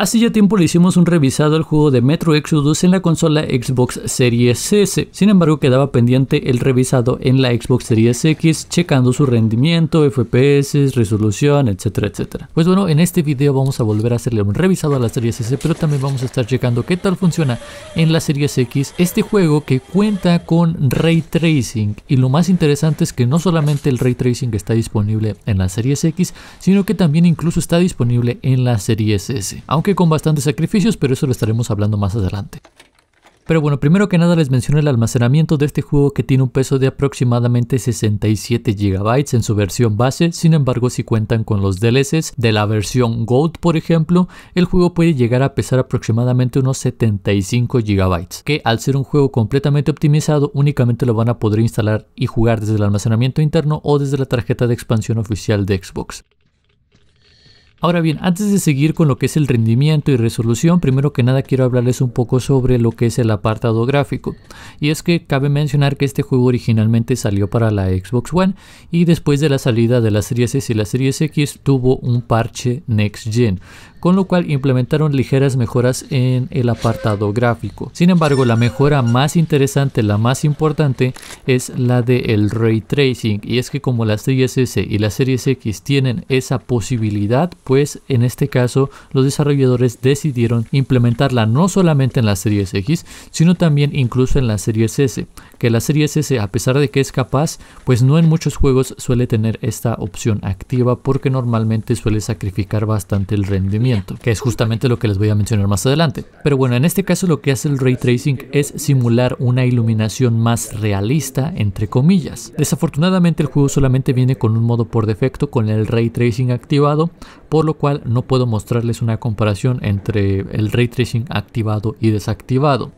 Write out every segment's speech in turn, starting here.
Hace ya tiempo le hicimos un revisado al juego de Metro Exodus en la consola Xbox Series S, sin embargo quedaba pendiente el revisado en la Xbox Series X checando su rendimiento, FPS, resolución, etcétera, etcétera. Pues bueno, en este video vamos a volver a hacerle un revisado a la Series S, pero también vamos a estar checando qué tal funciona en la Series X este juego que cuenta con Ray Tracing y lo más interesante es que no solamente el Ray Tracing está disponible en la Series X, sino que también incluso está disponible en la Series S. Aunque con bastantes sacrificios, pero eso lo estaremos hablando más adelante. Pero bueno, primero que nada les menciono el almacenamiento de este juego que tiene un peso de aproximadamente 67 GB en su versión base, sin embargo si cuentan con los DLCs de la versión Gold por ejemplo, el juego puede llegar a pesar aproximadamente unos 75 GB, que al ser un juego completamente optimizado únicamente lo van a poder instalar y jugar desde el almacenamiento interno o desde la tarjeta de expansión oficial de Xbox. Ahora bien, antes de seguir con lo que es el rendimiento y resolución, primero que nada quiero hablarles un poco sobre lo que es el apartado gráfico. Y es que cabe mencionar que este juego originalmente salió para la Xbox One y después de la salida de las Series S y la Series X tuvo un parche Next Gen, con lo cual implementaron ligeras mejoras en el apartado gráfico. Sin embargo, la mejora más interesante, la más importante, es la del ray tracing. Y es que como las series S y las series X tienen esa posibilidad, pues en este caso los desarrolladores decidieron implementarla no solamente en las series X, sino también incluso en las series S que la serie S, a pesar de que es capaz, pues no en muchos juegos suele tener esta opción activa porque normalmente suele sacrificar bastante el rendimiento, que es justamente lo que les voy a mencionar más adelante. Pero bueno, en este caso lo que hace el ray tracing es simular una iluminación más realista, entre comillas. Desafortunadamente el juego solamente viene con un modo por defecto con el ray tracing activado, por lo cual no puedo mostrarles una comparación entre el ray tracing activado y desactivado.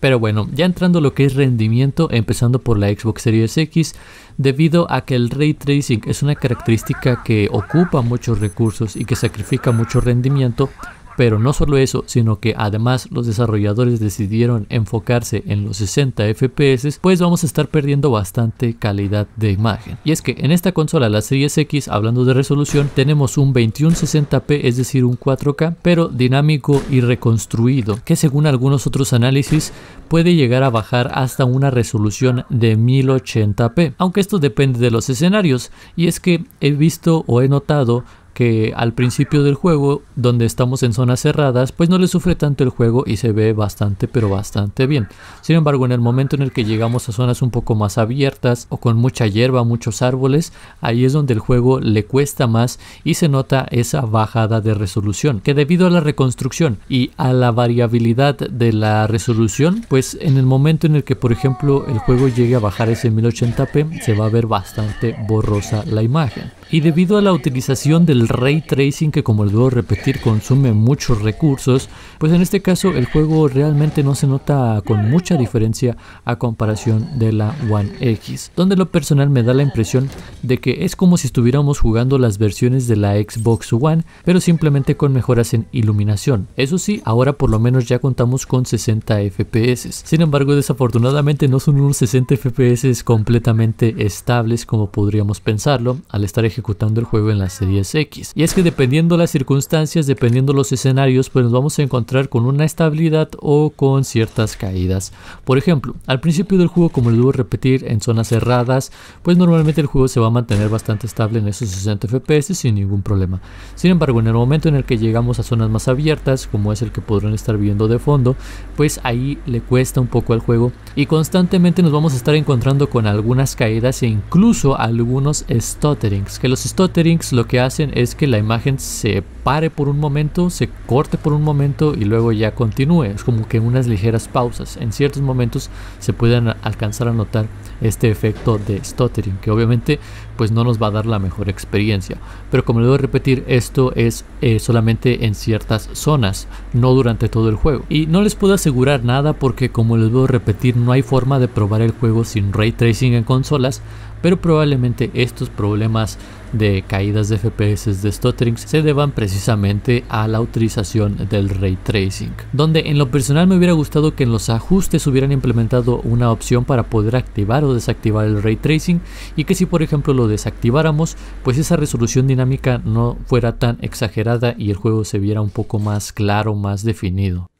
Pero bueno, ya entrando lo que es rendimiento, empezando por la Xbox Series X, debido a que el ray tracing es una característica que ocupa muchos recursos y que sacrifica mucho rendimiento, pero no solo eso, sino que además los desarrolladores decidieron enfocarse en los 60 FPS, pues vamos a estar perdiendo bastante calidad de imagen. Y es que en esta consola, la Series X, hablando de resolución, tenemos un 2160p, es decir, un 4K, pero dinámico y reconstruido, que según algunos otros análisis puede llegar a bajar hasta una resolución de 1080p, aunque esto depende de los escenarios, y es que he visto o he notado que al principio del juego, donde estamos en zonas cerradas, pues no le sufre tanto el juego y se ve bastante, pero bastante bien. Sin embargo, en el momento en el que llegamos a zonas un poco más abiertas o con mucha hierba, muchos árboles, ahí es donde el juego le cuesta más y se nota esa bajada de resolución, que debido a la reconstrucción y a la variabilidad de la resolución, pues en el momento en el que, por ejemplo, el juego llegue a bajar ese 1080p, se va a ver bastante borrosa la imagen. Y debido a la utilización del ray tracing que como les debo repetir consume muchos recursos, pues en este caso el juego realmente no se nota con mucha diferencia a comparación de la One X, donde lo personal me da la impresión de que es como si estuviéramos jugando las versiones de la Xbox One, pero simplemente con mejoras en iluminación. Eso sí, ahora por lo menos ya contamos con 60 FPS. Sin embargo, desafortunadamente no son unos 60 FPS completamente estables como podríamos pensarlo al estar ejecutando el juego en la Series X y es que dependiendo las circunstancias, dependiendo los escenarios, pues nos vamos a encontrar con una estabilidad o con ciertas caídas. Por ejemplo, al principio del juego, como les debo repetir, en zonas cerradas, pues normalmente el juego se va a mantener bastante estable en esos 60 FPS sin ningún problema. Sin embargo, en el momento en el que llegamos a zonas más abiertas, como es el que podrán estar viendo de fondo, pues ahí le cuesta un poco al juego y constantemente nos vamos a estar encontrando con algunas caídas e incluso algunos stutterings, que los stutterings lo que hacen es que la imagen se pare por un momento, se corte por un momento y luego ya continúe. Es como que unas ligeras pausas. En ciertos momentos se pueden alcanzar a notar este efecto de stuttering, que obviamente pues no nos va a dar la mejor experiencia. Pero como le debo repetir, esto es eh, solamente en ciertas zonas, no durante todo el juego. Y no les puedo asegurar nada porque como les debo repetir, no hay forma de probar el juego sin ray tracing en consolas, pero probablemente estos problemas de caídas de FPS de stuttering se deban precisamente a la utilización del ray tracing, donde en lo personal me hubiera gustado que en los ajustes hubieran implementado una opción para poder activar o desactivar el ray tracing y que si por ejemplo los desactiváramos, pues esa resolución dinámica no fuera tan exagerada y el juego se viera un poco más claro, más definido.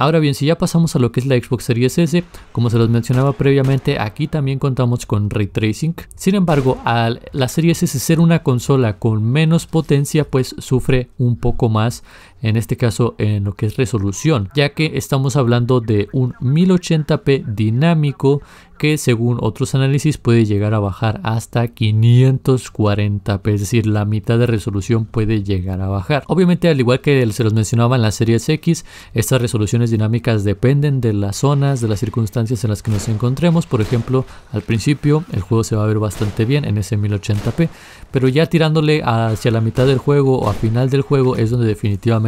Ahora bien, si ya pasamos a lo que es la Xbox Series S, como se los mencionaba previamente, aquí también contamos con Ray Tracing. Sin embargo, al la Series S ser una consola con menos potencia, pues sufre un poco más en este caso en lo que es resolución, ya que estamos hablando de un 1080p dinámico que según otros análisis puede llegar a bajar hasta 540p, es decir, la mitad de resolución puede llegar a bajar. Obviamente, al igual que se los mencionaba en las series X, estas resoluciones dinámicas dependen de las zonas, de las circunstancias en las que nos encontremos. Por ejemplo, al principio el juego se va a ver bastante bien en ese 1080p, pero ya tirándole hacia la mitad del juego o a final del juego es donde definitivamente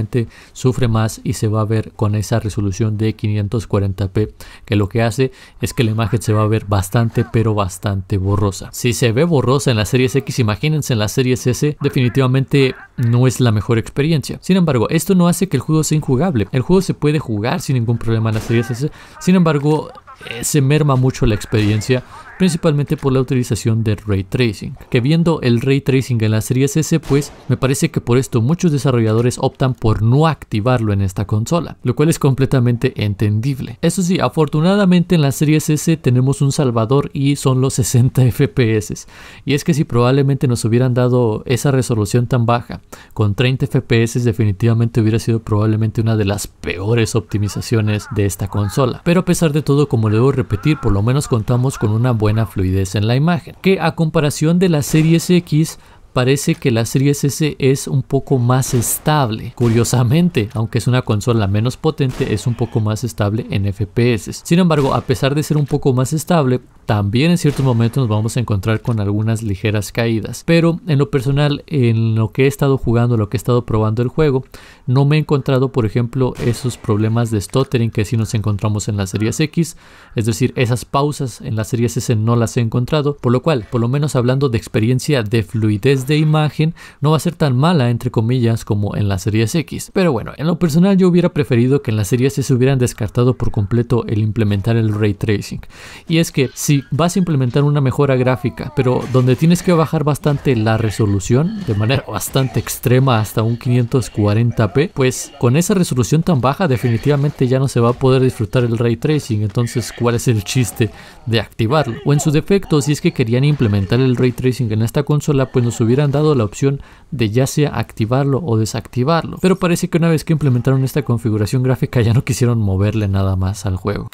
sufre más y se va a ver con esa resolución de 540p que lo que hace es que la imagen se va a ver bastante pero bastante borrosa. Si se ve borrosa en la serie X, imagínense en la serie S, definitivamente no es la mejor experiencia. Sin embargo, esto no hace que el juego sea injugable. El juego se puede jugar sin ningún problema en la series S. Sin embargo, eh, se merma mucho la experiencia principalmente por la utilización de ray tracing, que viendo el ray tracing en la serie S pues me parece que por esto muchos desarrolladores optan por no activarlo en esta consola, lo cual es completamente entendible. Eso sí, afortunadamente en la serie S tenemos un salvador y son los 60 FPS, y es que si probablemente nos hubieran dado esa resolución tan baja, con 30 FPS definitivamente hubiera sido probablemente una de las peores optimizaciones de esta consola. Pero a pesar de todo, como le debo repetir, por lo menos contamos con una buena fluidez en la imagen, que a comparación de la Series X parece que la serie S es un poco más estable. Curiosamente, aunque es una consola menos potente, es un poco más estable en FPS. Sin embargo, a pesar de ser un poco más estable, también en ciertos momentos nos vamos a encontrar con algunas ligeras caídas. Pero en lo personal, en lo que he estado jugando, lo que he estado probando el juego, no me he encontrado, por ejemplo, esos problemas de stuttering que sí nos encontramos en la Series X. Es decir, esas pausas en la Series S no las he encontrado. Por lo cual, por lo menos hablando de experiencia de fluidez de imagen no va a ser tan mala, entre comillas, como en las series X. Pero bueno, en lo personal yo hubiera preferido que en las series se hubieran descartado por completo el implementar el ray tracing. Y es que si vas a implementar una mejora gráfica, pero donde tienes que bajar bastante la resolución, de manera bastante extrema hasta un 540p, pues con esa resolución tan baja definitivamente ya no se va a poder disfrutar el ray tracing, entonces ¿cuál es el chiste de activarlo? O en su defecto, si es que querían implementar el ray tracing en esta consola, pues nos hubiera hubieran dado la opción de ya sea activarlo o desactivarlo. Pero parece que una vez que implementaron esta configuración gráfica ya no quisieron moverle nada más al juego.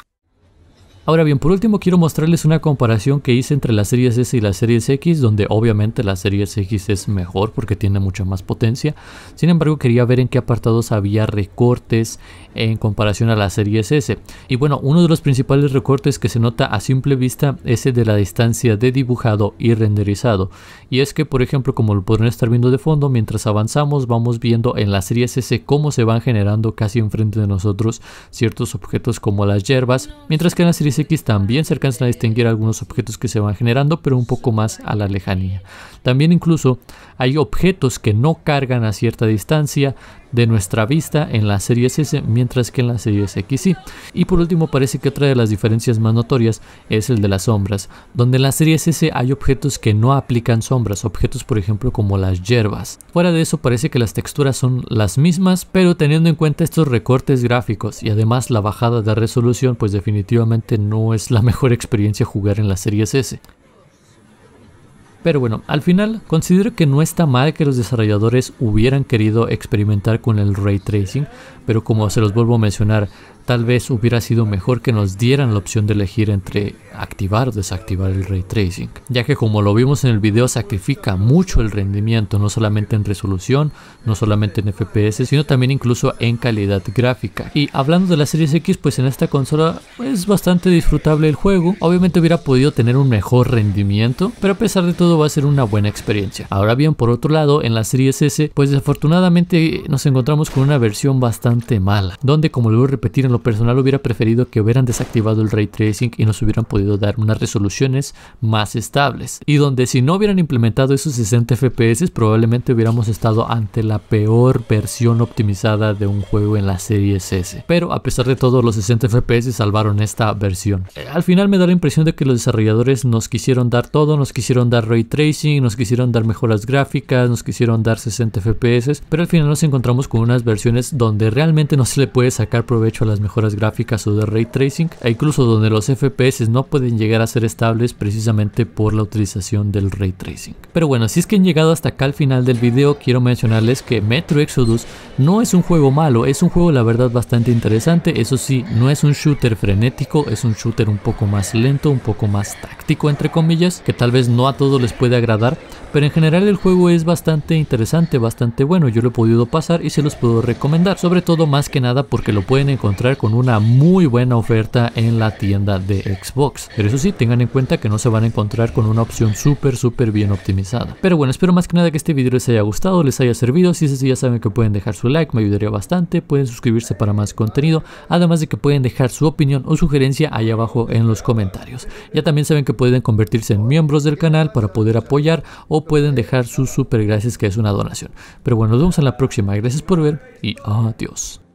Ahora bien, por último quiero mostrarles una comparación que hice entre la Series S y la Series X, donde obviamente la serie X es mejor porque tiene mucha más potencia. Sin embargo, quería ver en qué apartados había recortes en comparación a la serie S. Y bueno, uno de los principales recortes que se nota a simple vista es el de la distancia de dibujado y renderizado. Y es que, por ejemplo, como lo podrán estar viendo de fondo, mientras avanzamos vamos viendo en la Series S cómo se van generando casi enfrente de nosotros ciertos objetos como las hierbas, mientras que en la serie X también se alcanzan a distinguir algunos objetos que se van generando, pero un poco más a la lejanía. También incluso hay objetos que no cargan a cierta distancia, de nuestra vista en la serie S, mientras que en la serie X Y por último, parece que otra de las diferencias más notorias es el de las sombras, donde en la serie S hay objetos que no aplican sombras, objetos por ejemplo como las hierbas. Fuera de eso, parece que las texturas son las mismas, pero teniendo en cuenta estos recortes gráficos y además la bajada de resolución, pues definitivamente no es la mejor experiencia jugar en la serie S. Pero bueno, al final considero que no está mal que los desarrolladores hubieran querido experimentar con el ray tracing, pero como se los vuelvo a mencionar, tal vez hubiera sido mejor que nos dieran la opción de elegir entre activar o desactivar el ray tracing, ya que como lo vimos en el video sacrifica mucho el rendimiento, no solamente en resolución, no solamente en FPS, sino también incluso en calidad gráfica. Y hablando de la serie X, pues en esta consola es bastante disfrutable el juego, obviamente hubiera podido tener un mejor rendimiento, pero a pesar de todo va a ser una buena experiencia. Ahora bien, por otro lado, en la Series S, pues desafortunadamente nos encontramos con una versión bastante mala, donde como lo voy a repetir en personal hubiera preferido que hubieran desactivado el ray tracing y nos hubieran podido dar unas resoluciones más estables. Y donde si no hubieran implementado esos 60 FPS probablemente hubiéramos estado ante la peor versión optimizada de un juego en la serie S. Pero a pesar de todo los 60 FPS salvaron esta versión. Eh, al final me da la impresión de que los desarrolladores nos quisieron dar todo, nos quisieron dar ray tracing, nos quisieron dar mejoras gráficas, nos quisieron dar 60 FPS, pero al final nos encontramos con unas versiones donde realmente no se le puede sacar provecho a las mejoras gráficas o de ray tracing, e incluso donde los FPS no pueden llegar a ser estables precisamente por la utilización del ray tracing. Pero bueno, si es que han llegado hasta acá al final del video, quiero mencionarles que Metro Exodus no es un juego malo, es un juego la verdad bastante interesante, eso sí, no es un shooter frenético, es un shooter un poco más lento, un poco más táctico entre comillas, que tal vez no a todos les puede agradar, pero en general el juego es bastante interesante, bastante bueno, yo lo he podido pasar y se los puedo recomendar, sobre todo más que nada porque lo pueden encontrar con una muy buena oferta en la tienda de Xbox. Pero eso sí, tengan en cuenta que no se van a encontrar con una opción súper, súper bien optimizada. Pero bueno, espero más que nada que este video les haya gustado, les haya servido. Si es así, ya saben que pueden dejar su like, me ayudaría bastante. Pueden suscribirse para más contenido, además de que pueden dejar su opinión o sugerencia ahí abajo en los comentarios. Ya también saben que pueden convertirse en miembros del canal para poder apoyar o pueden dejar sus super gracias que es una donación. Pero bueno, nos vemos en la próxima. Gracias por ver y adiós.